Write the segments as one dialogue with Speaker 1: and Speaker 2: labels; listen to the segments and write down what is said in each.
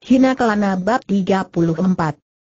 Speaker 1: Hina Kelana Bab 34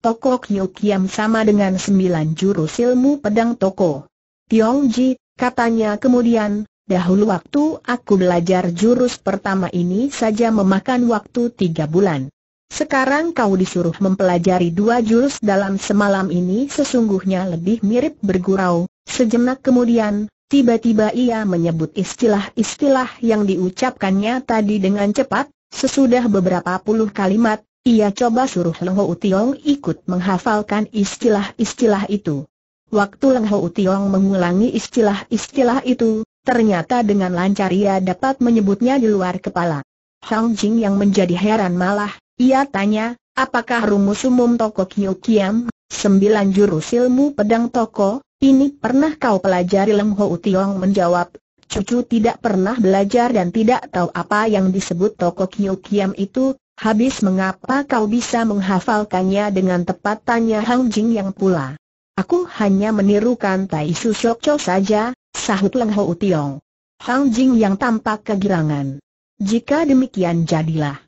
Speaker 1: Toko Kyo Kiam sama dengan sembilan jurus ilmu pedang Toko Tiong Ji, katanya kemudian, dahulu waktu aku belajar jurus pertama ini saja memakan waktu tiga bulan Sekarang kau disuruh mempelajari dua jurus dalam semalam ini sesungguhnya lebih mirip bergurau Sejenak kemudian, tiba-tiba ia menyebut istilah-istilah yang diucapkannya tadi dengan cepat Sesudah beberapa puluh kalimat, ia coba suruh Leng Ho Tiong ikut menghafalkan istilah-istilah itu. Waktu Leng Ho Tiong mengulangi istilah-istilah itu, ternyata dengan lancar ia dapat menyebutnya di luar kepala. Hang Jing yang menjadi heran malah, ia tanya, apakah rumus umum Toko Kyo Kiam, sembilan jurus ilmu pedang Toko, ini pernah kau pelajari Leng Ho Tiong menjawab, cucu tidak pernah belajar dan tidak tahu apa yang disebut toko kiam itu, habis mengapa kau bisa menghafalkannya dengan tepat tanya Hang Jing yang pula. Aku hanya menirukan Tai Su Shok Cho saja, sahut Leng Ho Tiong. Hang Jing yang tampak kegirangan. Jika demikian jadilah.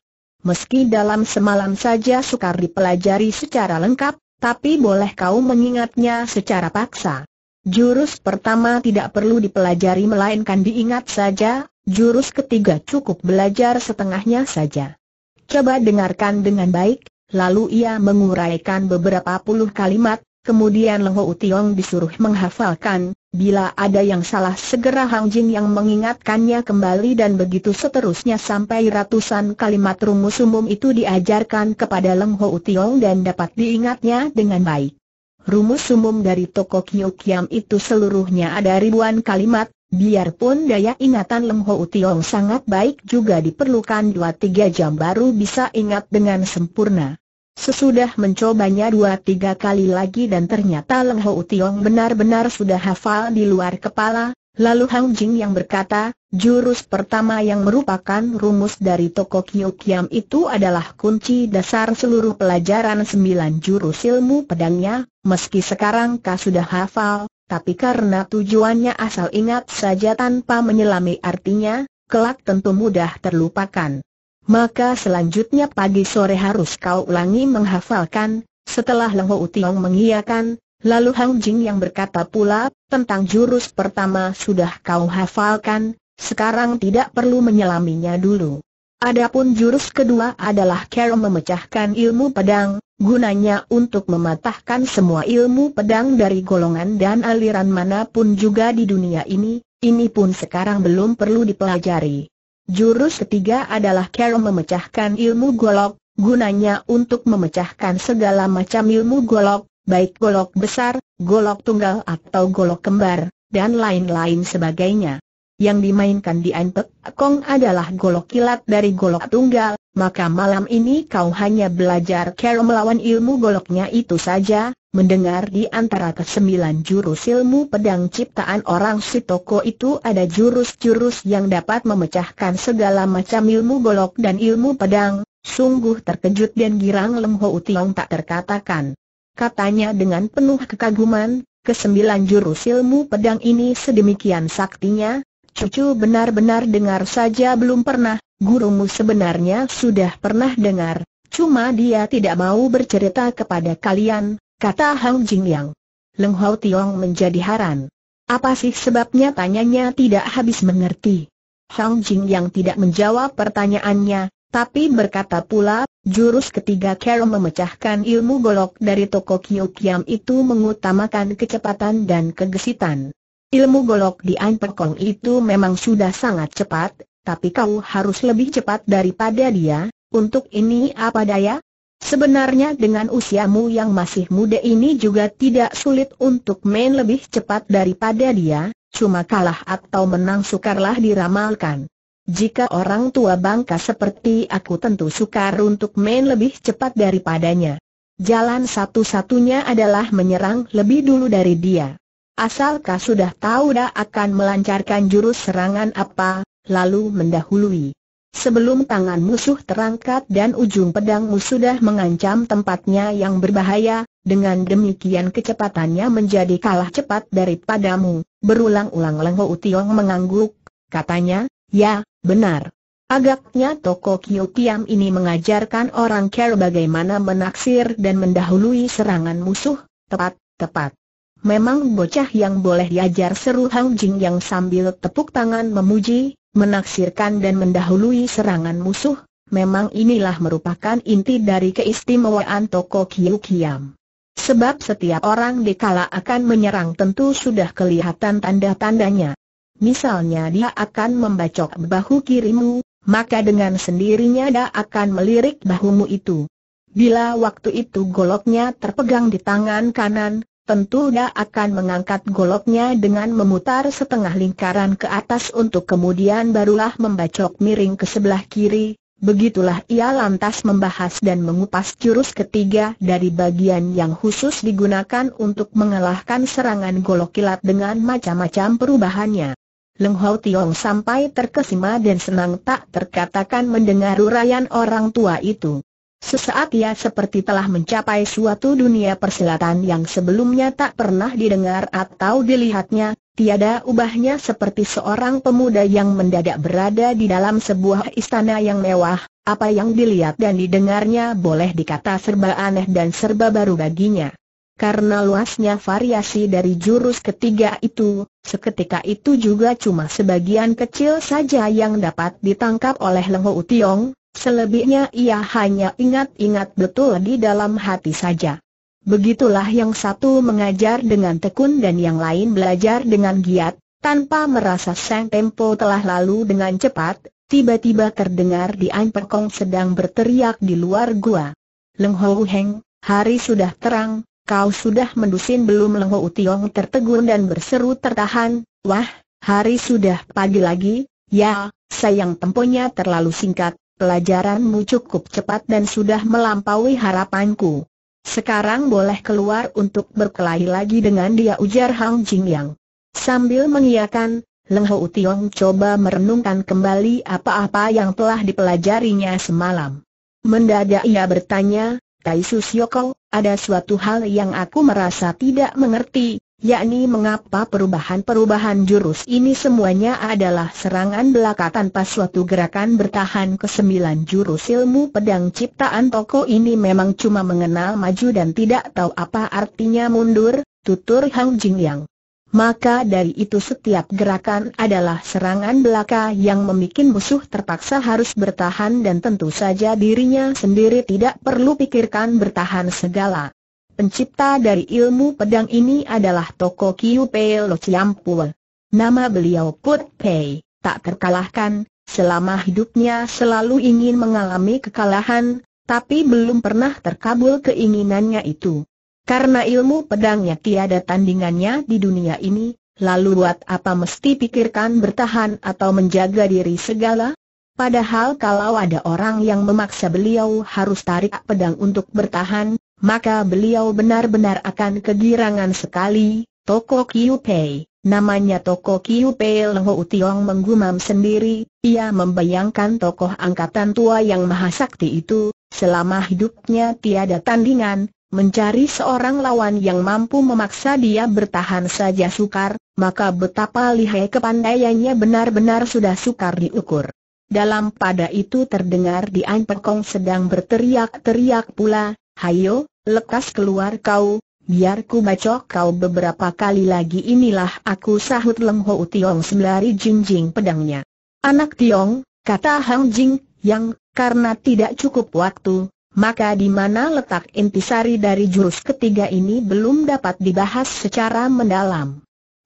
Speaker 1: Meski dalam semalam saja sukar dipelajari secara lengkap, tapi boleh kau mengingatnya secara paksa. Jurus pertama tidak perlu dipelajari melainkan diingat saja, jurus ketiga cukup belajar setengahnya saja. Coba dengarkan dengan baik, lalu ia menguraikan beberapa puluh kalimat, kemudian Leng Ho Tiong disuruh menghafalkan, bila ada yang salah segera Hang Jing yang mengingatkannya kembali dan begitu seterusnya sampai ratusan kalimat rumus umum itu diajarkan kepada Leng Ho Tiong dan dapat diingatnya dengan baik. Rumus umum dari toko Kyukyam itu seluruhnya ada ribuan kalimat, biarpun daya ingatan leng Ho Tiong sangat baik juga diperlukan 2-3 jam baru bisa ingat dengan sempurna. Sesudah mencobanya 2-3 kali lagi dan ternyata leng Ho Tiong benar-benar sudah hafal di luar kepala, Lalu Hang Jing yang berkata, jurus pertama yang merupakan rumus dari toko Kyokiam itu adalah kunci dasar seluruh pelajaran sembilan jurus ilmu pedangnya, meski sekarang kau sudah hafal, tapi karena tujuannya asal ingat saja tanpa menyelami artinya, kelak tentu mudah terlupakan. Maka selanjutnya pagi sore harus kau ulangi menghafalkan, setelah Ho Utiong mengiyakan, Lalu Hang Jing yang berkata pula, tentang jurus pertama sudah kau hafalkan, sekarang tidak perlu menyelaminya dulu. Adapun jurus kedua adalah Carol memecahkan ilmu pedang, gunanya untuk mematahkan semua ilmu pedang dari golongan dan aliran manapun juga di dunia ini, ini pun sekarang belum perlu dipelajari. Jurus ketiga adalah Carol memecahkan ilmu golok, gunanya untuk memecahkan segala macam ilmu golok, baik golok besar, golok tunggal atau golok kembar, dan lain-lain sebagainya. Yang dimainkan di antek Kong adalah golok kilat dari golok tunggal, maka malam ini kau hanya belajar cara melawan ilmu goloknya itu saja, mendengar di antara kesembilan jurus ilmu pedang ciptaan orang Sitoko itu ada jurus-jurus yang dapat memecahkan segala macam ilmu golok dan ilmu pedang, sungguh terkejut dan girang Lemho Utiong tak terkatakan katanya dengan penuh kekaguman, kesembilan jurus ilmu pedang ini sedemikian saktinya, cucu benar-benar dengar saja belum pernah, gurumu sebenarnya sudah pernah dengar, cuma dia tidak mau bercerita kepada kalian, kata Hang Jing Yang. Leng Hao Tiong menjadi haran. Apa sih sebabnya tanyanya tidak habis mengerti? Hang Jing tidak menjawab pertanyaannya, tapi berkata pula, jurus ketiga Carol memecahkan ilmu golok dari toko Kyokiam itu mengutamakan kecepatan dan kegesitan. Ilmu golok di perkong itu memang sudah sangat cepat, tapi kau harus lebih cepat daripada dia, untuk ini apa daya? Sebenarnya dengan usiamu yang masih muda ini juga tidak sulit untuk main lebih cepat daripada dia, cuma kalah atau menang sukarlah diramalkan. Jika orang tua bangka seperti aku tentu sukar untuk main lebih cepat daripadanya. Jalan satu-satunya adalah menyerang lebih dulu dari dia. Asalkah sudah tahu dah akan melancarkan jurus serangan apa, lalu mendahului. Sebelum tangan musuh terangkat dan ujung pedangmu sudah mengancam tempatnya yang berbahaya, dengan demikian kecepatannya menjadi kalah cepat daripadamu, berulang-ulang Lengho Utiong mengangguk, katanya, Ya, benar. Agaknya toko Kyo Kiam ini mengajarkan orang care bagaimana menaksir dan mendahului serangan musuh, tepat, tepat. Memang bocah yang boleh diajar seru Hang Jing yang sambil tepuk tangan memuji, menaksirkan dan mendahului serangan musuh, memang inilah merupakan inti dari keistimewaan toko Kyo Kiam. Sebab setiap orang dikala akan menyerang tentu sudah kelihatan tanda-tandanya. Misalnya dia akan membacok bahu kirimu, maka dengan sendirinya dia akan melirik bahumu itu. Bila waktu itu goloknya terpegang di tangan kanan, tentu dia akan mengangkat goloknya dengan memutar setengah lingkaran ke atas untuk kemudian barulah membacok miring ke sebelah kiri, Begitulah ia lantas membahas dan mengupas jurus ketiga dari bagian yang khusus digunakan untuk mengalahkan serangan golok kilat dengan macam-macam perubahannya. Leng Hou Tiong sampai terkesima dan senang tak terkatakan mendengar uraian orang tua itu. Sesaat ia seperti telah mencapai suatu dunia persilatan yang sebelumnya tak pernah didengar atau dilihatnya, tiada ubahnya seperti seorang pemuda yang mendadak berada di dalam sebuah istana yang mewah, apa yang dilihat dan didengarnya boleh dikata serba aneh dan serba baru baginya karena luasnya variasi dari jurus ketiga itu, seketika itu juga cuma sebagian kecil saja yang dapat ditangkap oleh Leng Ho Tiong, selebihnya ia hanya ingat-ingat betul di dalam hati saja. Begitulah yang satu mengajar dengan tekun dan yang lain belajar dengan giat, tanpa merasa sang tempo telah lalu dengan cepat, tiba-tiba terdengar di Kong sedang berteriak di luar gua. Leng Ho Heng, hari sudah terang, kau sudah mendusin belum Lengho Utiong tertegun dan berseru tertahan, wah, hari sudah pagi lagi, ya, sayang temponya terlalu singkat, pelajaranmu cukup cepat dan sudah melampaui harapanku. Sekarang boleh keluar untuk berkelahi lagi dengan dia ujar Hang Jing Yang. Sambil mengiakan, Leng Ho Tiong coba merenungkan kembali apa-apa yang telah dipelajarinya semalam. Mendadak ia bertanya, Tai Siokong, ada suatu hal yang aku merasa tidak mengerti, yakni mengapa perubahan-perubahan jurus ini semuanya adalah serangan belaka tanpa suatu gerakan bertahan ke sembilan jurus ilmu pedang ciptaan toko ini memang cuma mengenal maju dan tidak tahu apa artinya mundur, tutur Hang Jingyang. Maka dari itu setiap gerakan adalah serangan belaka yang membuat musuh terpaksa harus bertahan dan tentu saja dirinya sendiri tidak perlu pikirkan bertahan segala. Pencipta dari ilmu pedang ini adalah Toko Kiu Pei Lo Ciampul. Nama beliau Put Pei, tak terkalahkan, selama hidupnya selalu ingin mengalami kekalahan, tapi belum pernah terkabul keinginannya itu. Karena ilmu pedangnya tiada tandingannya di dunia ini, lalu buat apa mesti pikirkan bertahan atau menjaga diri segala? Padahal kalau ada orang yang memaksa beliau harus tarik pedang untuk bertahan, maka beliau benar-benar akan kegirangan sekali. Toko Pei, namanya Toko Kiupei Lengho Utiong menggumam sendiri, ia membayangkan tokoh angkatan tua yang mahasakti itu, selama hidupnya tiada tandingan, Mencari seorang lawan yang mampu memaksa dia bertahan saja sukar, maka betapa lihai kepandaiannya benar-benar sudah sukar diukur. Dalam pada itu terdengar di Pekong sedang berteriak-teriak pula, Hayo, lekas keluar kau, biar ku bacok kau beberapa kali lagi inilah aku sahut Leng Ho Tiong sembari jinjing pedangnya. Anak Tiong, kata Hang Jing, yang karena tidak cukup waktu, maka di mana letak intisari dari jurus ketiga ini belum dapat dibahas secara mendalam.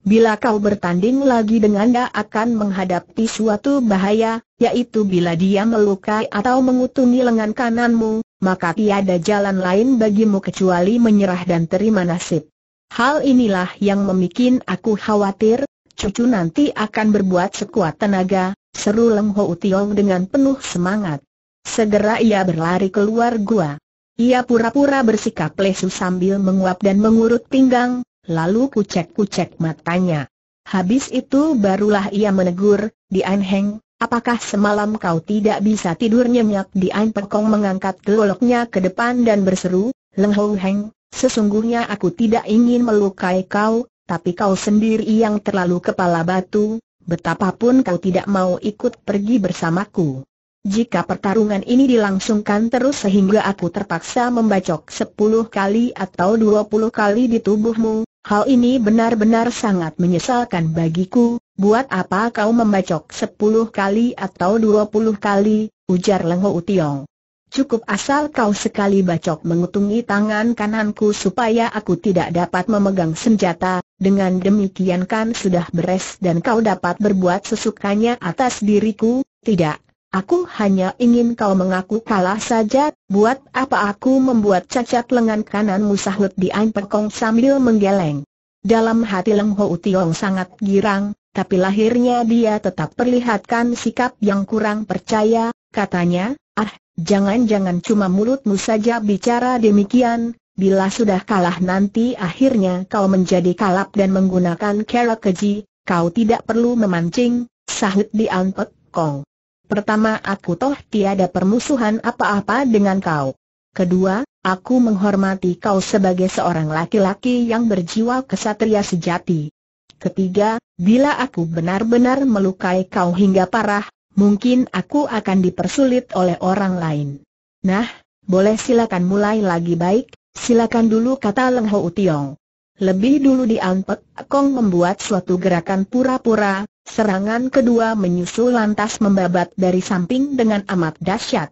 Speaker 1: Bila kau bertanding lagi dengan dia akan menghadapi suatu bahaya, yaitu bila dia melukai atau mengutungi lengan kananmu, maka tiada jalan lain bagimu kecuali menyerah dan terima nasib. Hal inilah yang memikin aku khawatir, cucu nanti akan berbuat sekuat tenaga, seru Leng Ho Tiong dengan penuh semangat. Segera ia berlari keluar gua. Ia pura-pura bersikap lesu sambil menguap dan mengurut pinggang, lalu kucek-kucek matanya. Habis itu barulah ia menegur, Dian Heng, apakah semalam kau tidak bisa tidur nyenyak? Dian Pekong mengangkat geloknya ke depan dan berseru, Leng Hou Heng, sesungguhnya aku tidak ingin melukai kau, tapi kau sendiri yang terlalu kepala batu, betapapun kau tidak mau ikut pergi bersamaku. Jika pertarungan ini dilangsungkan terus sehingga aku terpaksa membacok 10 kali atau 20 kali di tubuhmu, hal ini benar-benar sangat menyesalkan bagiku, buat apa kau membacok 10 kali atau 20 kali, ujar Lengho Utiong. Cukup asal kau sekali bacok mengutungi tangan kananku supaya aku tidak dapat memegang senjata, dengan demikian kan sudah beres dan kau dapat berbuat sesukanya atas diriku, tidak? Aku hanya ingin kau mengaku kalah saja, buat apa aku membuat cacat lengan kananmu sahut di Pekong sambil menggeleng. Dalam hati Leng Ho Utiong sangat girang, tapi lahirnya dia tetap perlihatkan sikap yang kurang percaya, katanya, ah, jangan-jangan cuma mulutmu saja bicara demikian, bila sudah kalah nanti akhirnya kau menjadi kalap dan menggunakan kerak keji, kau tidak perlu memancing, sahut di Pekong. Pertama aku toh tiada permusuhan apa-apa dengan kau. Kedua, aku menghormati kau sebagai seorang laki-laki yang berjiwa kesatria sejati. Ketiga, bila aku benar-benar melukai kau hingga parah, mungkin aku akan dipersulit oleh orang lain. Nah, boleh silakan mulai lagi baik, silakan dulu kata Leng Ho utiong. Lebih dulu di Kong membuat suatu gerakan pura-pura, serangan kedua menyusul lantas membabat dari samping dengan amat dahsyat.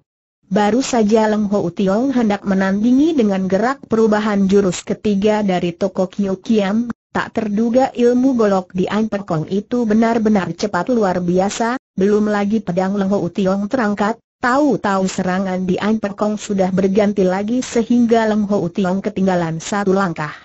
Speaker 1: Baru saja Leng Ho Tiong hendak menandingi dengan gerak perubahan jurus ketiga dari toko Kyo Kiam, tak terduga ilmu golok di Ampek Kong itu benar-benar cepat luar biasa, belum lagi pedang Leng Ho Tiong terangkat, Tahu-tahu serangan di Ampek Kong sudah berganti lagi sehingga Leng Ho Tiong ketinggalan satu langkah.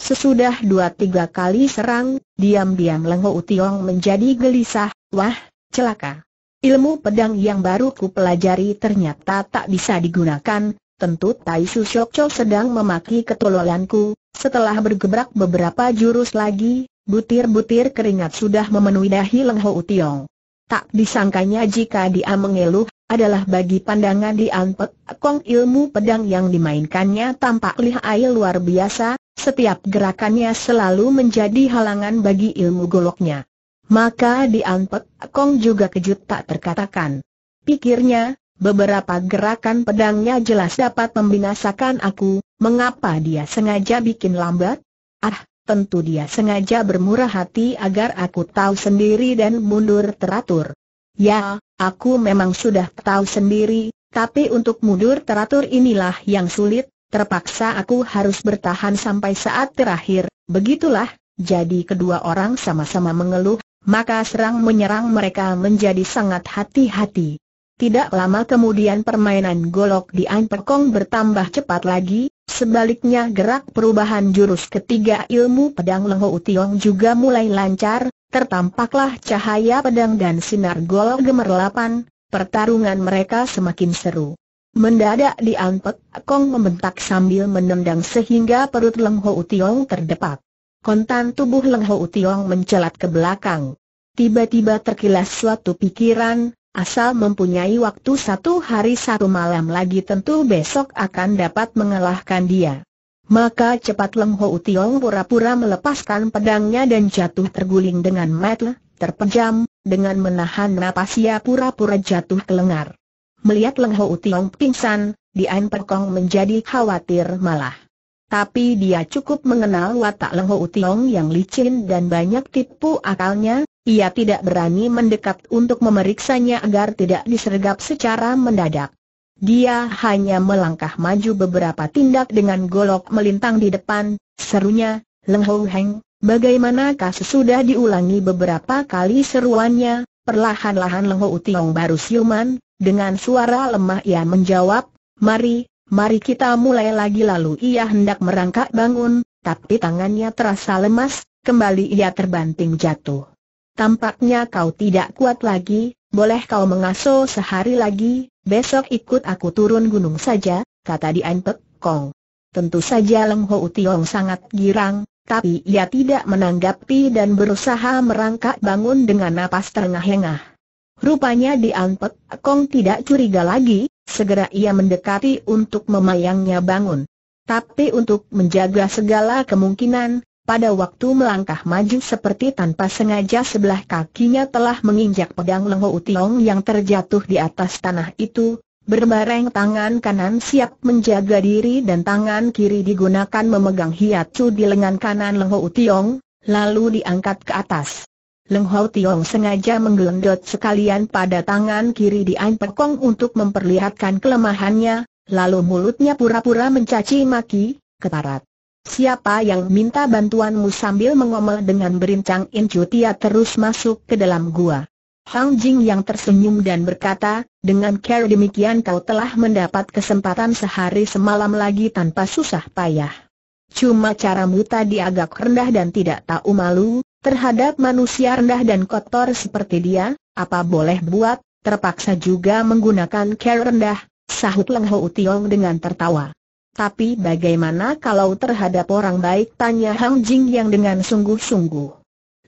Speaker 1: Sesudah dua tiga kali serang, diam-diam Lengho Utiong menjadi gelisah, wah, celaka. Ilmu pedang yang baru ku pelajari ternyata tak bisa digunakan, tentu Tai Su Shok Cho sedang memaki ketololanku, setelah bergebrak beberapa jurus lagi, butir-butir keringat sudah memenuhi dahi Lengho Utiong. Tak disangkanya jika dia mengeluh, adalah bagi pandangan di Anpek Kong ilmu pedang yang dimainkannya tampak lihai luar biasa, setiap gerakannya selalu menjadi halangan bagi ilmu goloknya. Maka di Anpek Kong juga kejut tak terkatakan. Pikirnya, beberapa gerakan pedangnya jelas dapat membinasakan aku, mengapa dia sengaja bikin lambat? Ah, Tentu dia sengaja bermurah hati agar aku tahu sendiri dan mundur teratur. Ya, aku memang sudah tahu sendiri, tapi untuk mundur teratur inilah yang sulit, terpaksa aku harus bertahan sampai saat terakhir, begitulah, jadi kedua orang sama-sama mengeluh, maka serang menyerang mereka menjadi sangat hati-hati. Tidak lama kemudian permainan golok di anperkong bertambah cepat lagi, Sebaliknya gerak perubahan jurus ketiga ilmu pedang Lengho Utiong juga mulai lancar, tertampaklah cahaya pedang dan sinar gol gemerlapan, pertarungan mereka semakin seru. Mendadak diampet, Kong membentak sambil menendang sehingga perut Lengho Utiong terdepak. Kontan tubuh Lengho Utiong mencelat ke belakang. Tiba-tiba terkilas suatu pikiran, Asal mempunyai waktu satu hari satu malam lagi tentu besok akan dapat mengalahkan dia. Maka cepat Leng Ho utiong pura-pura melepaskan pedangnya dan jatuh terguling dengan metel, terpejam, dengan menahan napas ia pura-pura jatuh ke lengar. Melihat Leng Ho utiong pingsan, Dian Perkong menjadi khawatir malah. Tapi dia cukup mengenal watak Leng Ho utiong yang licin dan banyak tipu akalnya, ia tidak berani mendekat untuk memeriksanya agar tidak disergap secara mendadak. Dia hanya melangkah maju beberapa tindak dengan golok melintang di depan, serunya, Leng Hou Heng, bagaimanakah sesudah diulangi beberapa kali seruannya, perlahan-lahan Leng Hou Tiong baru siuman, dengan suara lemah ia menjawab, mari, mari kita mulai lagi lalu ia hendak merangkak bangun, tapi tangannya terasa lemas, kembali ia terbanting jatuh tampaknya kau tidak kuat lagi, boleh kau mengaso sehari lagi, besok ikut aku turun gunung saja, kata Dian Pek Kong. Tentu saja Leng Ho Utiong sangat girang, tapi ia tidak menanggapi dan berusaha merangkak bangun dengan napas terengah-engah. Rupanya Dian Pek Kong tidak curiga lagi, segera ia mendekati untuk memayangnya bangun. Tapi untuk menjaga segala kemungkinan, pada waktu melangkah maju seperti tanpa sengaja sebelah kakinya telah menginjak pedang Lengho Utiong yang terjatuh di atas tanah itu, berbareng tangan kanan siap menjaga diri dan tangan kiri digunakan memegang cu di lengan kanan Lengho Utiong, lalu diangkat ke atas. Lengho Tiong sengaja menggelendot sekalian pada tangan kiri di An Pekong untuk memperlihatkan kelemahannya, lalu mulutnya pura-pura mencaci maki, ketarat. Siapa yang minta bantuanmu sambil mengomel dengan berincang Incu Tia terus masuk ke dalam gua. Hang Jing yang tersenyum dan berkata, dengan care demikian kau telah mendapat kesempatan sehari semalam lagi tanpa susah payah. Cuma caramu tadi agak rendah dan tidak tahu malu, terhadap manusia rendah dan kotor seperti dia, apa boleh buat, terpaksa juga menggunakan care rendah, sahut Leng Ho Tiong dengan tertawa. Tapi bagaimana kalau terhadap orang baik tanya Hang Jing yang dengan sungguh-sungguh.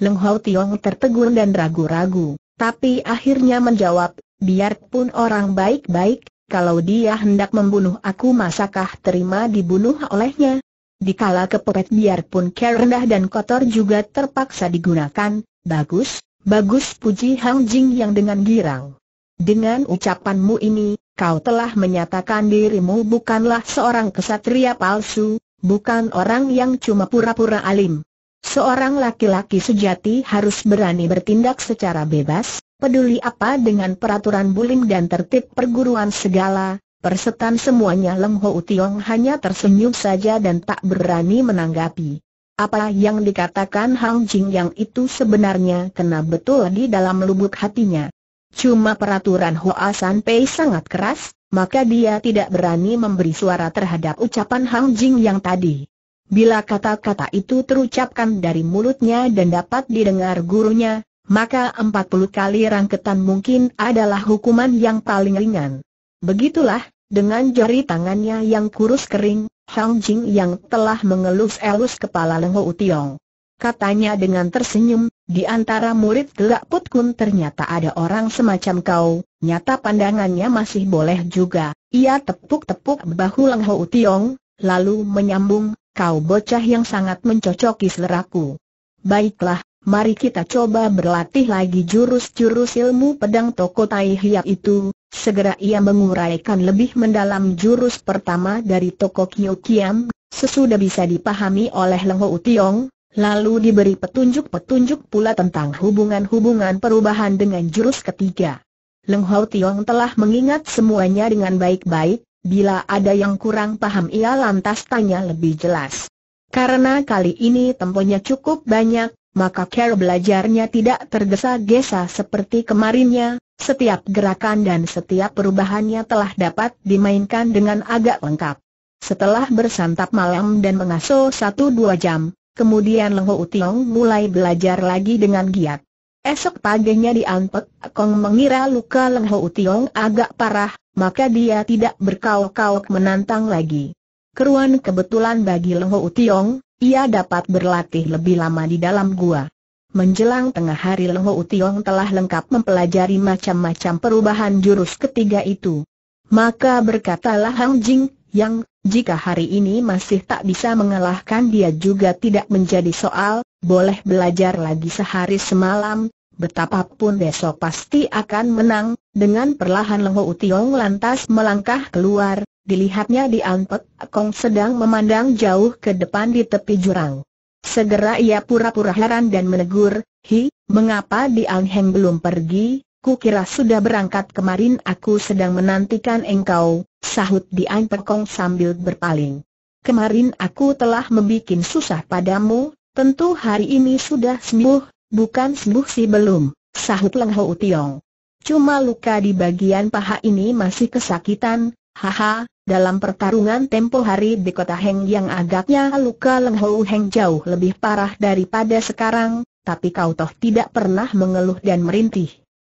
Speaker 1: Leng Hao Tiong tertegun dan ragu-ragu, tapi akhirnya menjawab, biarpun orang baik-baik, kalau dia hendak membunuh aku masakah terima dibunuh olehnya? Dikala kepepet biarpun care rendah dan kotor juga terpaksa digunakan, bagus, bagus puji Hang Jing yang dengan girang. Dengan ucapanmu ini, kau telah menyatakan dirimu bukanlah seorang kesatria palsu, bukan orang yang cuma pura-pura alim. Seorang laki-laki sejati harus berani bertindak secara bebas, peduli apa dengan peraturan bulim dan tertib perguruan segala, persetan semuanya Leng Ho Tiong hanya tersenyum saja dan tak berani menanggapi. Apa yang dikatakan Hang Jing yang itu sebenarnya kena betul di dalam lubuk hatinya. Cuma peraturan Hoa San Pei sangat keras, maka dia tidak berani memberi suara terhadap ucapan Hang Jing yang tadi. Bila kata-kata itu terucapkan dari mulutnya dan dapat didengar gurunya, maka 40 kali rangketan mungkin adalah hukuman yang paling ringan. Begitulah, dengan jari tangannya yang kurus kering, Hang Jing yang telah mengelus-elus kepala Leng Ho Tiong. Katanya dengan tersenyum, di antara murid gelak putkun ternyata ada orang semacam kau, nyata pandangannya masih boleh juga. Ia tepuk-tepuk bahu Lang Ho Tiong, lalu menyambung, kau bocah yang sangat mencocoki seleraku. Baiklah, mari kita coba berlatih lagi jurus-jurus ilmu pedang Toko Tai Hiap itu. Segera ia menguraikan lebih mendalam jurus pertama dari Toko Kyo Kiam, sesudah bisa dipahami oleh Leng Ho Tiong, Lalu diberi petunjuk-petunjuk pula tentang hubungan-hubungan perubahan dengan jurus ketiga. Leng Hau Tiong telah mengingat semuanya dengan baik-baik, bila ada yang kurang paham ia lantas tanya lebih jelas. Karena kali ini temponya cukup banyak, maka care belajarnya tidak tergesa-gesa seperti kemarinnya, setiap gerakan dan setiap perubahannya telah dapat dimainkan dengan agak lengkap. Setelah bersantap malam dan mengasuh satu dua jam, Kemudian Leho Utiong mulai belajar lagi dengan giat. Esok paginya di Anpek, Kong mengira luka Leho Utiong agak parah, maka dia tidak berkauk-kauk menantang lagi. Keruan kebetulan bagi Leho Utiong, ia dapat berlatih lebih lama di dalam gua. Menjelang tengah hari Leho Utiong telah lengkap mempelajari macam-macam perubahan jurus ketiga itu. Maka berkatalah Hang Jing, yang jika hari ini masih tak bisa mengalahkan dia juga tidak menjadi soal, boleh belajar lagi sehari semalam, betapapun besok pasti akan menang. Dengan perlahan Lengho Utiong lantas melangkah keluar, dilihatnya di Anpek Kong sedang memandang jauh ke depan di tepi jurang. Segera ia pura-pura heran dan menegur, Hi, mengapa di Ang Heng belum pergi? Ku kira sudah berangkat kemarin aku sedang menantikan engkau, Sahut Dian Pekong sambil berpaling. Kemarin aku telah membuat susah padamu, tentu hari ini sudah sembuh, bukan sembuh sih belum, sahut Leng Ho Tiong. Cuma luka di bagian paha ini masih kesakitan, haha, dalam pertarungan tempo hari di kota Heng yang agaknya luka Leng Ho Heng jauh lebih parah daripada sekarang, tapi kau toh tidak pernah mengeluh dan merintih.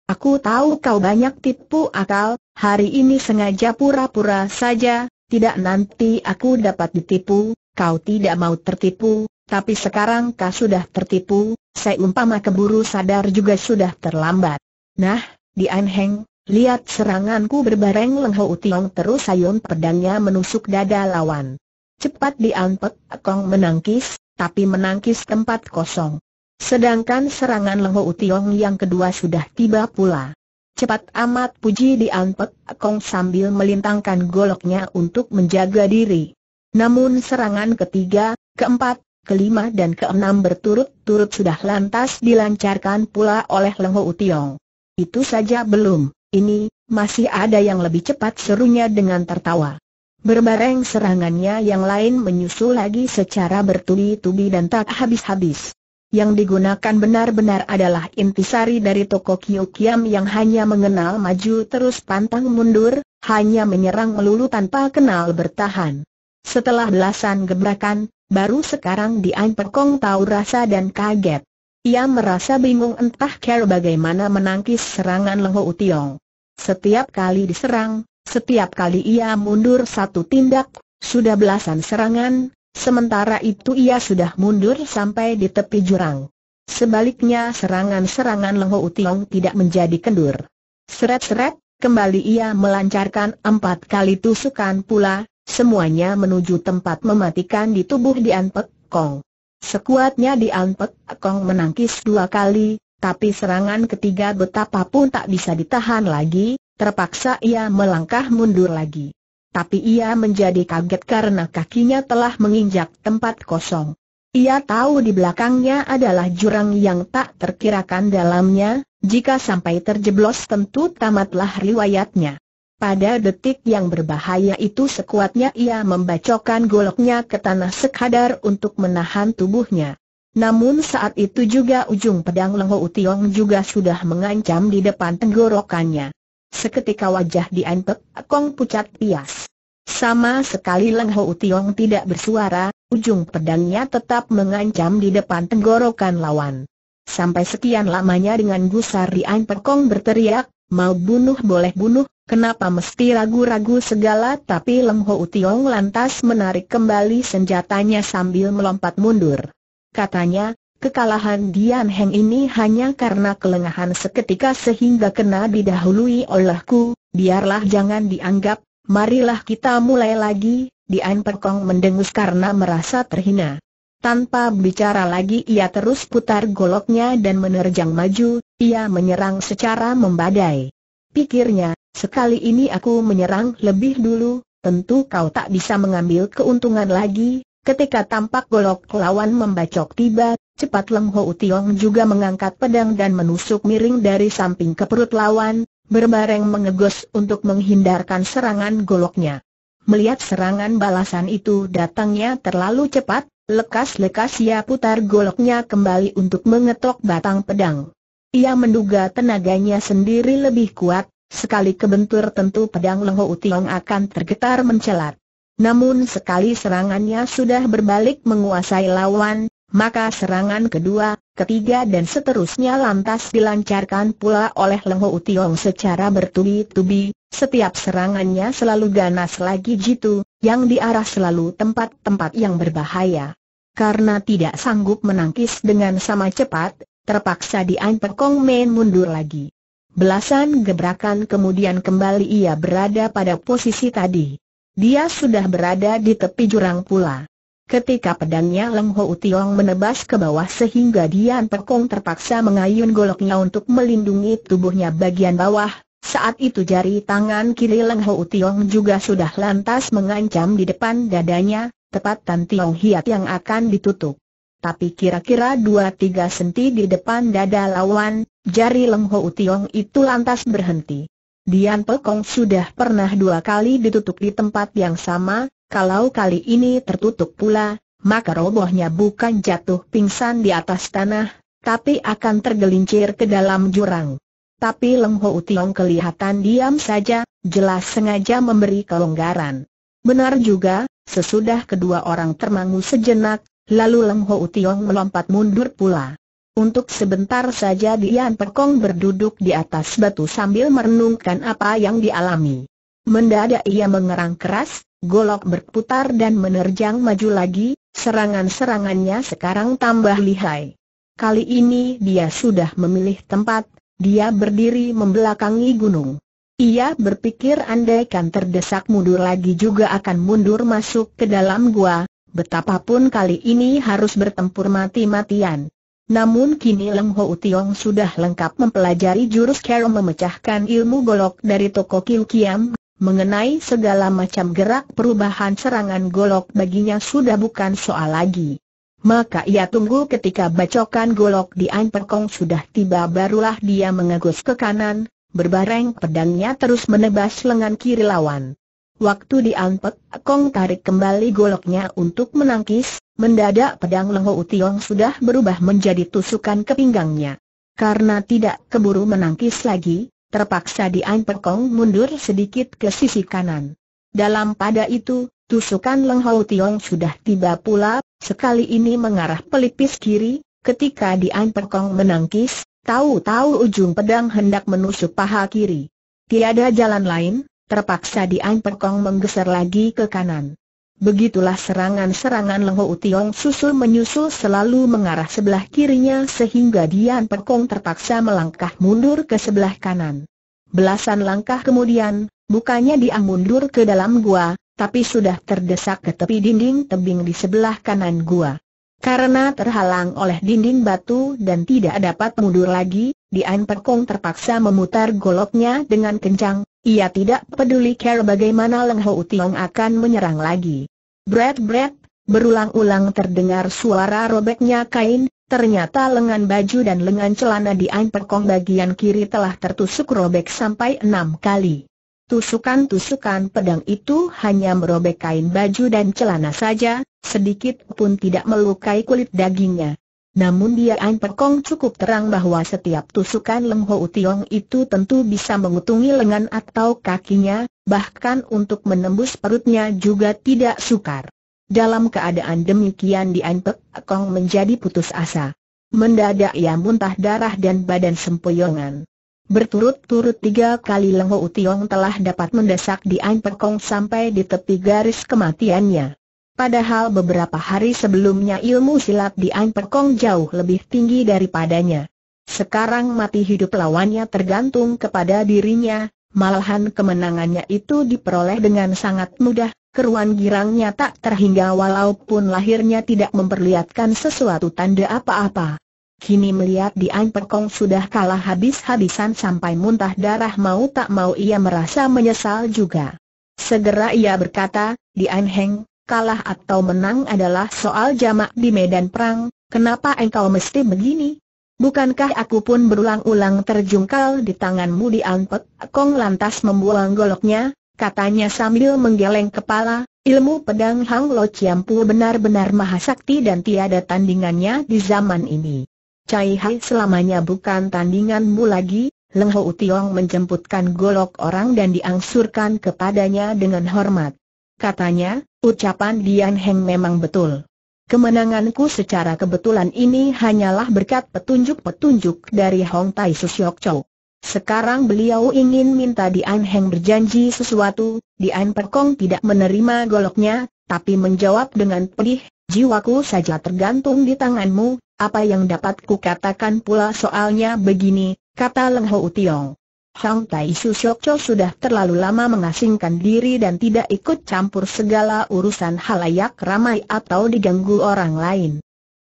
Speaker 1: Aku tahu kau banyak tipu akal, hari ini sengaja pura-pura saja, tidak nanti aku dapat ditipu, kau tidak mau tertipu, tapi sekarang kau sudah tertipu, saya umpama keburu sadar juga sudah terlambat. Nah, di Anheng, lihat seranganku berbareng lengho Ho terus sayun pedangnya menusuk dada lawan. Cepat dianpek, Kong menangkis, tapi menangkis tempat kosong. Sedangkan serangan Leho Utiong yang kedua sudah tiba pula. Cepat amat puji diampet Kong sambil melintangkan goloknya untuk menjaga diri. Namun serangan ketiga, keempat, kelima dan keenam berturut-turut sudah lantas dilancarkan pula oleh Leho Utiong. Itu saja belum, ini, masih ada yang lebih cepat serunya dengan tertawa. Berbareng serangannya yang lain menyusul lagi secara bertubi-tubi dan tak habis-habis yang digunakan benar-benar adalah intisari dari toko Kyukiam yang hanya mengenal maju terus pantang mundur, hanya menyerang melulu tanpa kenal bertahan. Setelah belasan gebrakan, baru sekarang Dian Perkong tahu rasa dan kaget. Ia merasa bingung entah care bagaimana menangkis serangan Leho Utiong. Setiap kali diserang, setiap kali ia mundur satu tindak, sudah belasan serangan, Sementara itu ia sudah mundur sampai di tepi jurang. Sebaliknya serangan-serangan Leho Utiong tidak menjadi kendur. Seret-seret, kembali ia melancarkan empat kali tusukan pula, semuanya menuju tempat mematikan di tubuh Dian Pek Kong. Sekuatnya di Pek Kong menangkis dua kali, tapi serangan ketiga betapapun tak bisa ditahan lagi, terpaksa ia melangkah mundur lagi tapi ia menjadi kaget karena kakinya telah menginjak tempat kosong. Ia tahu di belakangnya adalah jurang yang tak terkirakan dalamnya, jika sampai terjeblos tentu tamatlah riwayatnya. Pada detik yang berbahaya itu sekuatnya ia membacokkan goloknya ke tanah sekadar untuk menahan tubuhnya. Namun saat itu juga ujung pedang Lengho Utiong juga sudah mengancam di depan tenggorokannya. Seketika wajah diantek, Kong pucat pias. Sama sekali Leng Ho Utiong tidak bersuara, ujung pedangnya tetap mengancam di depan tenggorokan lawan. Sampai sekian lamanya dengan gusar diantek Kong berteriak, mau bunuh boleh bunuh, kenapa mesti ragu-ragu segala tapi Leng Ho Utiong lantas menarik kembali senjatanya sambil melompat mundur. Katanya, Kekalahan Dian Heng ini hanya karena kelengahan seketika sehingga kena didahului olehku, biarlah jangan dianggap, marilah kita mulai lagi, Dian Perkong mendengus karena merasa terhina. Tanpa bicara lagi ia terus putar goloknya dan menerjang maju, ia menyerang secara membadai. Pikirnya, sekali ini aku menyerang lebih dulu, tentu kau tak bisa mengambil keuntungan lagi, Ketika tampak golok lawan membacok tiba, cepat Leng Ho Tiong juga mengangkat pedang dan menusuk miring dari samping ke perut lawan, berbareng mengegos untuk menghindarkan serangan goloknya. Melihat serangan balasan itu datangnya terlalu cepat, lekas-lekas ia putar goloknya kembali untuk mengetok batang pedang. Ia menduga tenaganya sendiri lebih kuat, sekali kebentur tentu pedang Leng Ho Tiong akan tergetar mencelat. Namun sekali serangannya sudah berbalik menguasai lawan, maka serangan kedua, ketiga dan seterusnya lantas dilancarkan pula oleh Leng Ho Tiong secara bertubi-tubi, setiap serangannya selalu ganas lagi jitu, yang diarah selalu tempat-tempat yang berbahaya. Karena tidak sanggup menangkis dengan sama cepat, terpaksa Dian Pekong Men mundur lagi. Belasan gebrakan kemudian kembali ia berada pada posisi tadi. Dia sudah berada di tepi jurang pula. Ketika pedangnya Leng Ho Tiong menebas ke bawah sehingga Dian Pekong terpaksa mengayun goloknya untuk melindungi tubuhnya bagian bawah, saat itu jari tangan kiri Leng Ho Tiong juga sudah lantas mengancam di depan dadanya, tepat Tan Tiong Hiat yang akan ditutup. Tapi kira-kira 2-3 senti di depan dada lawan, jari Leng Ho Tiong itu lantas berhenti. Dian Pekong sudah pernah dua kali ditutup di tempat yang sama, kalau kali ini tertutup pula, maka robohnya bukan jatuh pingsan di atas tanah, tapi akan tergelincir ke dalam jurang. Tapi Leng Ho Tiong kelihatan diam saja, jelas sengaja memberi kelonggaran. Benar juga, sesudah kedua orang termangu sejenak, lalu Leng Ho Tiong melompat mundur pula. Untuk sebentar saja Dian Pekong berduduk di atas batu sambil merenungkan apa yang dialami. Mendadak ia mengerang keras, golok berputar dan menerjang maju lagi, serangan-serangannya sekarang tambah lihai. Kali ini dia sudah memilih tempat, dia berdiri membelakangi gunung. Ia berpikir andaikan terdesak mundur lagi juga akan mundur masuk ke dalam gua, betapapun kali ini harus bertempur mati-matian. Namun kini Leng Ho Tiong sudah lengkap mempelajari jurus cara memecahkan ilmu golok dari toko Kiu Kiam, mengenai segala macam gerak perubahan serangan golok baginya sudah bukan soal lagi. Maka ia tunggu ketika bacokan golok di An Perkong sudah tiba barulah dia mengegus ke kanan, berbareng pedangnya terus menebas lengan kiri lawan. Waktu di An Perkong tarik kembali goloknya untuk menangkis, Mendadak pedang Lengho Utiong sudah berubah menjadi tusukan ke pinggangnya. Karena tidak keburu menangkis lagi, terpaksa Dian Perkong mundur sedikit ke sisi kanan. Dalam pada itu, tusukan Lengho Tiong sudah tiba pula, sekali ini mengarah pelipis kiri, ketika Dian Perkong menangkis, tahu-tahu ujung pedang hendak menusuk paha kiri. Tiada jalan lain, terpaksa Dian Perkong menggeser lagi ke kanan. Begitulah serangan-serangan Lengho Utiong susul menyusul selalu mengarah sebelah kirinya sehingga Dian Perkong terpaksa melangkah mundur ke sebelah kanan. Belasan langkah kemudian, bukannya dia mundur ke dalam gua, tapi sudah terdesak ke tepi dinding tebing di sebelah kanan gua. Karena terhalang oleh dinding batu dan tidak dapat mundur lagi, Dian Perkong terpaksa memutar goloknya dengan kencang, ia tidak peduli care bagaimana Leng Ho Tiong akan menyerang lagi. Bread bread, berulang-ulang terdengar suara robeknya kain, ternyata lengan baju dan lengan celana di perkong bagian kiri telah tertusuk robek sampai enam kali. Tusukan-tusukan pedang itu hanya merobek kain baju dan celana saja, sedikit pun tidak melukai kulit dagingnya. Namun dia Perkong cukup terang bahwa setiap tusukan Leng Ho Tiong itu tentu bisa mengutungi lengan atau kakinya, bahkan untuk menembus perutnya juga tidak sukar. Dalam keadaan demikian di Perkong menjadi putus asa. Mendadak ia muntah darah dan badan sempoyongan. Berturut-turut tiga kali Leng Ho Tiong telah dapat mendesak di Perkong sampai di tepi garis kematiannya. Padahal beberapa hari sebelumnya ilmu silat di Ang Perkong jauh lebih tinggi daripadanya. Sekarang mati hidup lawannya tergantung kepada dirinya, malahan kemenangannya itu diperoleh dengan sangat mudah, keruan girangnya tak terhingga walaupun lahirnya tidak memperlihatkan sesuatu tanda apa-apa. Kini melihat di Ang Perkong sudah kalah habis-habisan sampai muntah darah mau tak mau ia merasa menyesal juga. Segera ia berkata, di Anheng, kalah atau menang adalah soal jamak di medan perang, kenapa engkau mesti begini? Bukankah aku pun berulang-ulang terjungkal di tanganmu di Anpet? Kong lantas membuang goloknya, katanya sambil menggeleng kepala, ilmu pedang Hang Lo Chiampu benar-benar mahasakti dan tiada tandingannya di zaman ini. Cai Hai selamanya bukan tandinganmu lagi, Leng Ho Tiong menjemputkan golok orang dan diangsurkan kepadanya dengan hormat katanya, ucapan Dian Heng memang betul. Kemenanganku secara kebetulan ini hanyalah berkat petunjuk-petunjuk dari Hong Tai Susyok Chow. Sekarang beliau ingin minta Dian Heng berjanji sesuatu, Dian Perkong tidak menerima goloknya, tapi menjawab dengan pedih, jiwaku saja tergantung di tanganmu, apa yang dapat katakan pula soalnya begini, kata Leng Ho Tiong. Sang Tai Susyokco sudah terlalu lama mengasingkan diri dan tidak ikut campur segala urusan halayak ramai atau diganggu orang lain.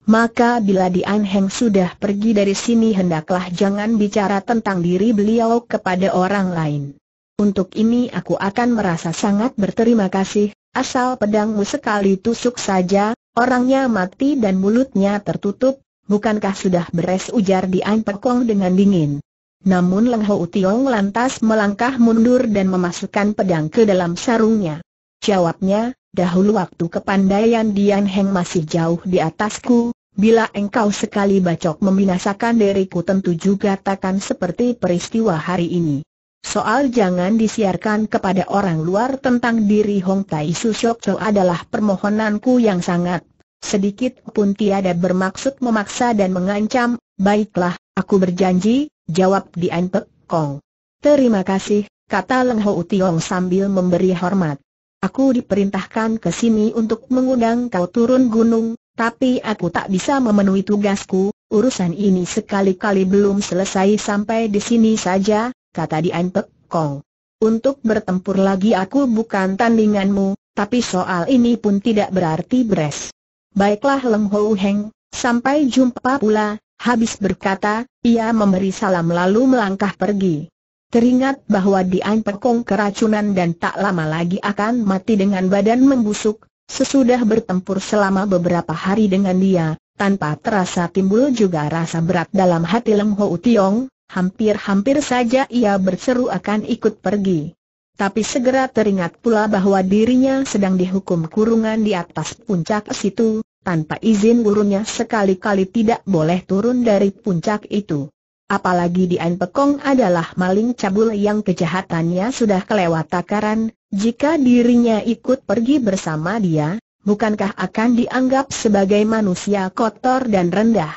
Speaker 1: Maka bila Dian Heng sudah pergi dari sini hendaklah jangan bicara tentang diri beliau kepada orang lain. Untuk ini aku akan merasa sangat berterima kasih, asal pedangmu sekali tusuk saja, orangnya mati dan mulutnya tertutup, bukankah sudah beres ujar Dian Pekong dengan dingin. Namun Leng Ho Tiong lantas melangkah mundur dan memasukkan pedang ke dalam sarungnya. Jawabnya, dahulu waktu kepandaian Dian Heng masih jauh di atasku, bila engkau sekali bacok membinasakan diriku tentu juga takkan seperti peristiwa hari ini. Soal jangan disiarkan kepada orang luar tentang diri Hong Tai Su Shok Cho adalah permohonanku yang sangat sedikit pun tiada bermaksud memaksa dan mengancam, baiklah, aku berjanji, Jawab Dian Pek Kong. Terima kasih, kata Leng Ho Tiong sambil memberi hormat. Aku diperintahkan ke sini untuk mengundang kau turun gunung, tapi aku tak bisa memenuhi tugasku, urusan ini sekali-kali belum selesai sampai di sini saja, kata Dian Pek Kong. Untuk bertempur lagi aku bukan tandinganmu, tapi soal ini pun tidak berarti beres. Baiklah Leng Ho Heng, sampai jumpa pula, Habis berkata, ia memberi salam lalu melangkah pergi. Teringat bahwa diang Pekong keracunan dan tak lama lagi akan mati dengan badan membusuk, sesudah bertempur selama beberapa hari dengan dia, tanpa terasa timbul juga rasa berat dalam hati Leng Ho Tiong, hampir-hampir saja ia berseru akan ikut pergi. Tapi segera teringat pula bahwa dirinya sedang dihukum kurungan di atas puncak situ, tanpa izin gurunya sekali-kali tidak boleh turun dari puncak itu. Apalagi Dian Pekong adalah maling cabul yang kejahatannya sudah kelewat takaran, jika dirinya ikut pergi bersama dia, bukankah akan dianggap sebagai manusia kotor dan rendah?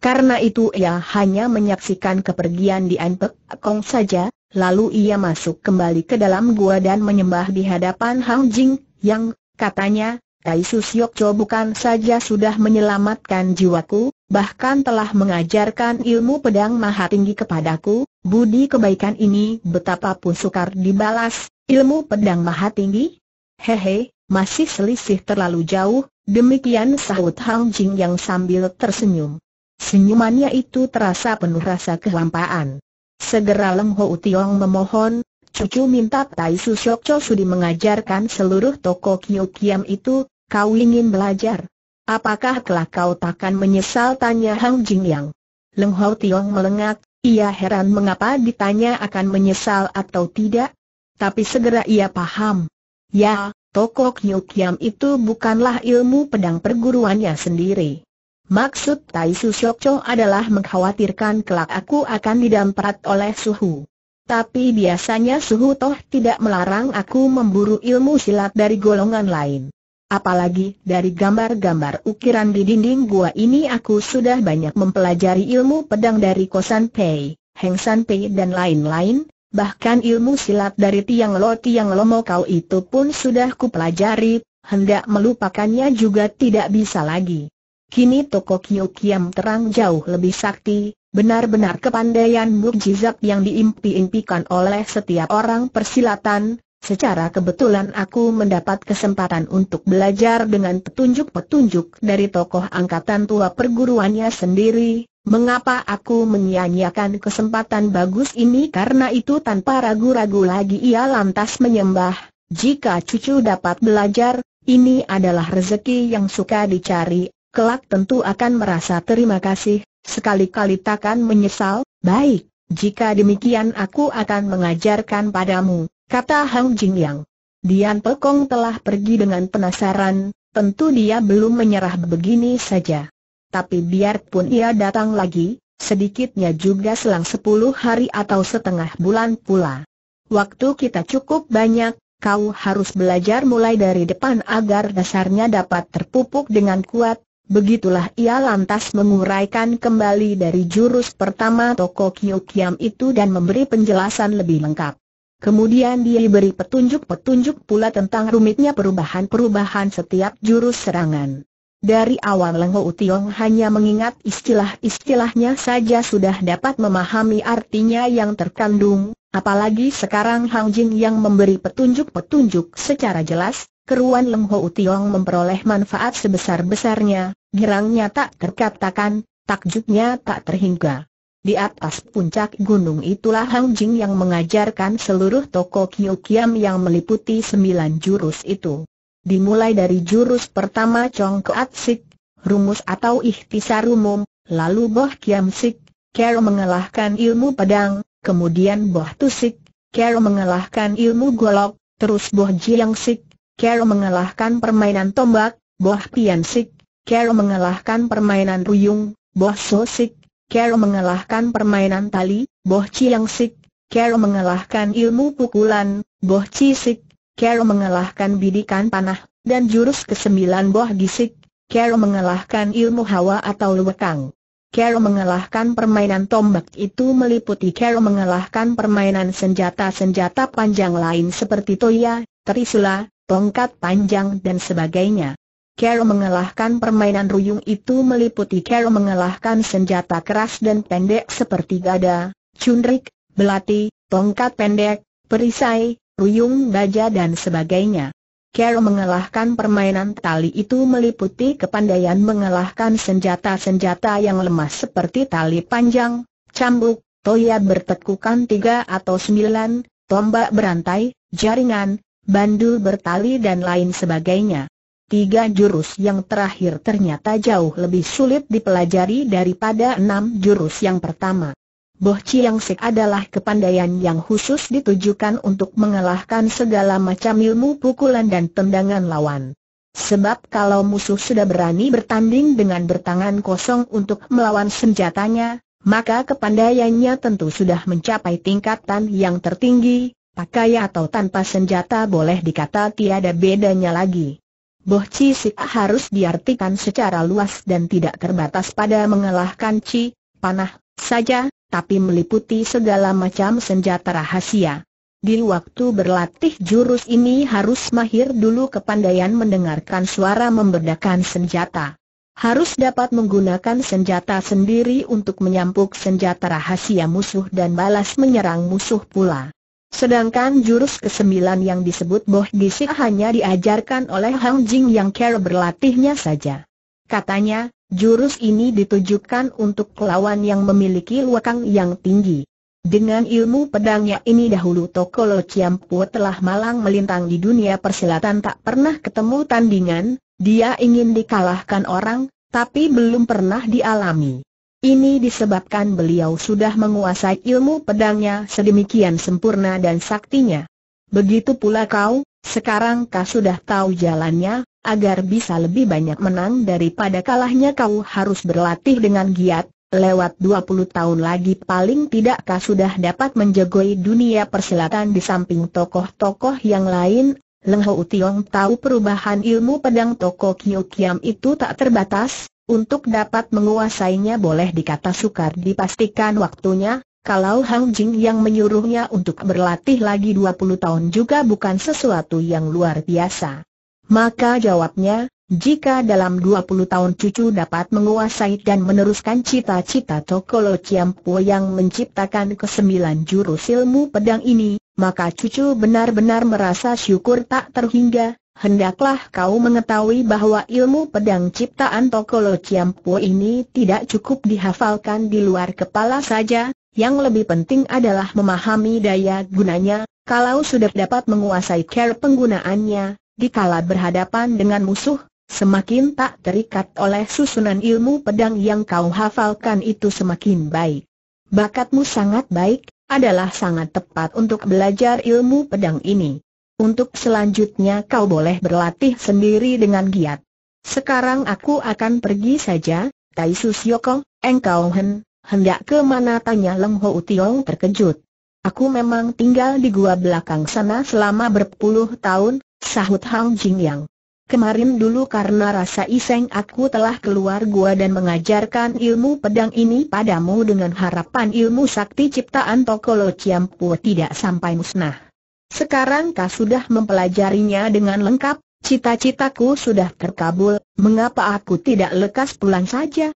Speaker 1: Karena itu ia hanya menyaksikan kepergian Dian Pekong saja, lalu ia masuk kembali ke dalam gua dan menyembah di hadapan Hang Jing, yang, katanya, Tai Su Siok Cho bukan saja sudah menyelamatkan jiwaku, bahkan telah mengajarkan ilmu pedang maha tinggi kepadaku, budi kebaikan ini betapapun sukar dibalas, ilmu pedang maha tinggi? Hehe, masih selisih terlalu jauh, demikian sahut Hang Jing yang sambil tersenyum. Senyumannya itu terasa penuh rasa kehampaan. Segera Leng Ho Tiong memohon, cucu minta Tai Su Cho sudi mengajarkan seluruh toko Kiyo Kiam itu, kau ingin belajar? Apakah kelak kau takkan menyesal? Tanya Hang Jing Yang. Leng Hau Tiong melengak, ia heran mengapa ditanya akan menyesal atau tidak. Tapi segera ia paham. Ya, Tokok Kyu Kiam itu bukanlah ilmu pedang perguruannya sendiri. Maksud Tai Su Shok Cho adalah mengkhawatirkan kelak aku akan didamprat oleh suhu. Tapi biasanya suhu toh tidak melarang aku memburu ilmu silat dari golongan lain. Apalagi dari gambar-gambar ukiran di dinding gua ini aku sudah banyak mempelajari ilmu pedang dari Kosan Pei, Heng San Pei dan lain-lain, bahkan ilmu silat dari Tiang Lo Tiang Lomo kau itu pun sudah kupelajari, hendak melupakannya juga tidak bisa lagi. Kini Toko Kyu Kiam terang jauh lebih sakti, benar-benar kepandaian mukjizat yang diimpi-impikan oleh setiap orang persilatan, Secara kebetulan aku mendapat kesempatan untuk belajar dengan petunjuk-petunjuk dari tokoh angkatan tua perguruannya sendiri. Mengapa aku menyia-nyiakan kesempatan bagus ini? Karena itu tanpa ragu-ragu lagi ia lantas menyembah. Jika cucu dapat belajar, ini adalah rezeki yang suka dicari. Kelak tentu akan merasa terima kasih, sekali-kali takkan menyesal. Baik, jika demikian aku akan mengajarkan padamu kata Hang Jing Yang. Dian Pekong telah pergi dengan penasaran, tentu dia belum menyerah begini saja. Tapi biarpun ia datang lagi, sedikitnya juga selang sepuluh hari atau setengah bulan pula. Waktu kita cukup banyak, kau harus belajar mulai dari depan agar dasarnya dapat terpupuk dengan kuat, Begitulah ia lantas menguraikan kembali dari jurus pertama toko Kyu itu dan memberi penjelasan lebih lengkap. Kemudian dia diberi petunjuk-petunjuk pula tentang rumitnya perubahan-perubahan setiap jurus serangan. Dari awal Lengho utiong hanya mengingat istilah-istilahnya saja sudah dapat memahami artinya yang terkandung, apalagi sekarang Hang Jing yang memberi petunjuk-petunjuk secara jelas, keruan Lengho utiong memperoleh manfaat sebesar-besarnya, girangnya tak terkatakan, takjubnya tak terhingga. Di atas puncak gunung itulah Hang Jing yang mengajarkan seluruh toko Kiu Kiam yang meliputi sembilan jurus itu. Dimulai dari jurus pertama Chong Keat Sik, rumus atau ikhtisar umum, lalu Boh Kiam Sik, Kero mengalahkan ilmu pedang, kemudian Boh Tusik, Kero mengalahkan ilmu golok, terus Boh Jiang Sik, Kero mengalahkan permainan tombak, Boh Pian Sik, Kero mengalahkan permainan ruyung, Boh So Sik, Kero mengalahkan permainan tali, Boh Yang Sik, Kero mengalahkan ilmu pukulan, Boh Chi Sik, Kero mengalahkan bidikan panah, dan jurus kesembilan Boh Gisik, Kero mengalahkan ilmu hawa atau lewekang. Kero mengalahkan permainan tombak itu meliputi Kero mengalahkan permainan senjata-senjata panjang lain seperti toya, trisula, tongkat panjang dan sebagainya. Kero mengalahkan permainan ruyung itu meliputi Kero mengalahkan senjata keras dan pendek seperti gada, cundrik, belati, tongkat pendek, perisai, ruyung baja dan sebagainya. Kero mengalahkan permainan tali itu meliputi kepandaian mengalahkan senjata-senjata yang lemah seperti tali panjang, cambuk, toya bertekukan tiga atau sembilan, tombak berantai, jaringan, bandul bertali dan lain sebagainya. Tiga jurus yang terakhir ternyata jauh lebih sulit dipelajari daripada enam jurus yang pertama. Boh Chiang Sek adalah kepandaian yang khusus ditujukan untuk mengalahkan segala macam ilmu pukulan dan tendangan lawan. Sebab kalau musuh sudah berani bertanding dengan bertangan kosong untuk melawan senjatanya, maka kepandaiannya tentu sudah mencapai tingkatan yang tertinggi, pakai atau tanpa senjata boleh dikata tiada bedanya lagi. Chi Sik harus diartikan secara luas dan tidak terbatas pada mengalahkan Chi, panah, saja, tapi meliputi segala macam senjata rahasia. Di waktu berlatih jurus ini harus mahir dulu kepandaian mendengarkan suara membedakan senjata. Harus dapat menggunakan senjata sendiri untuk menyampuk senjata rahasia musuh dan balas menyerang musuh pula. Sedangkan jurus kesembilan yang disebut Boh Gisik hanya diajarkan oleh Hang Jing yang care berlatihnya saja. Katanya, jurus ini ditujukan untuk lawan yang memiliki luakang yang tinggi. Dengan ilmu pedangnya ini dahulu Toko Lo Ciampu telah malang melintang di dunia persilatan tak pernah ketemu tandingan, dia ingin dikalahkan orang, tapi belum pernah dialami. Ini disebabkan beliau sudah menguasai ilmu pedangnya sedemikian sempurna dan saktinya. Begitu pula kau, sekarang kau sudah tahu jalannya, agar bisa lebih banyak menang daripada kalahnya kau harus berlatih dengan giat, lewat 20 tahun lagi paling tidak kau sudah dapat menjegoi dunia persilatan di samping tokoh-tokoh yang lain, Leng Hou Tiong tahu perubahan ilmu pedang toko Kiyo Kiam itu tak terbatas, untuk dapat menguasainya boleh dikata sukar dipastikan waktunya, kalau Hang Jing yang menyuruhnya untuk berlatih lagi 20 tahun juga bukan sesuatu yang luar biasa. Maka jawabnya, jika dalam 20 tahun cucu dapat menguasai dan meneruskan cita-cita Tokolo Chiampo yang menciptakan kesembilan jurus ilmu pedang ini, maka cucu benar-benar merasa syukur tak terhingga, hendaklah kau mengetahui bahwa ilmu pedang ciptaan Tokolo Ciampo ini tidak cukup dihafalkan di luar kepala saja, yang lebih penting adalah memahami daya gunanya, kalau sudah dapat menguasai care penggunaannya, dikala berhadapan dengan musuh, semakin tak terikat oleh susunan ilmu pedang yang kau hafalkan itu semakin baik. Bakatmu sangat baik, adalah sangat tepat untuk belajar ilmu pedang ini. Untuk selanjutnya kau boleh berlatih sendiri dengan giat. Sekarang aku akan pergi saja, Tai Susyoko, engkau hen, hendak ke mana tanya Leng Ho Utiong terkejut. Aku memang tinggal di gua belakang sana selama berpuluh tahun, sahut Hang Jing Yang. Kemarin dulu karena rasa iseng aku telah keluar gua dan mengajarkan ilmu pedang ini padamu dengan harapan ilmu sakti ciptaan Tokolo Ciampu tidak sampai musnah. Sekarang kau sudah mempelajarinya dengan lengkap, cita-citaku sudah terkabul, mengapa aku tidak lekas pulang saja?